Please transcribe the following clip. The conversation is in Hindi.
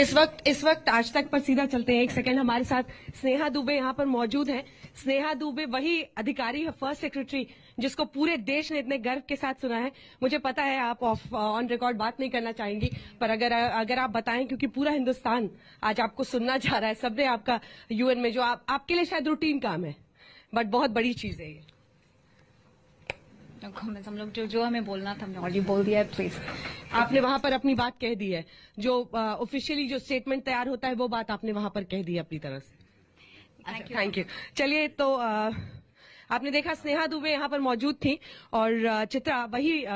इस वक्त इस वक्त आज तक पर सीधा चलते हैं एक सेकंड हमारे साथ स्नेहा दुबे यहाँ पर मौजूद हैं स्नेहा दुबे वही अधिकारी है फर्स्ट सेक्रेटरी जिसको पूरे देश ने इतने गर्व के साथ सुना है मुझे पता है आप ऑफ ऑन रिकॉर्ड बात नहीं करना चाहेंगी पर अगर अगर आप बताएं क्योंकि पूरा हिंदुस्तान आज आपको सुनना चाह रहा है सबने आपका यूएन में जो आप, आपके लिए शायद रूटीन काम है बट बहुत बड़ी चीज है ये हम लोग जो जो हमें बोलना था हमने ऑलरेडी बोल दिया है प्लीज आपने वहां पर अपनी बात कह दी है जो ऑफिशियली जो स्टेटमेंट तैयार होता है वो बात आपने वहां पर कह दी है अपनी तरफ से थैंक यू अच्छा, चलिए तो आ, आपने देखा स्नेहा दुबे यहाँ पर मौजूद थी और चित्रा वही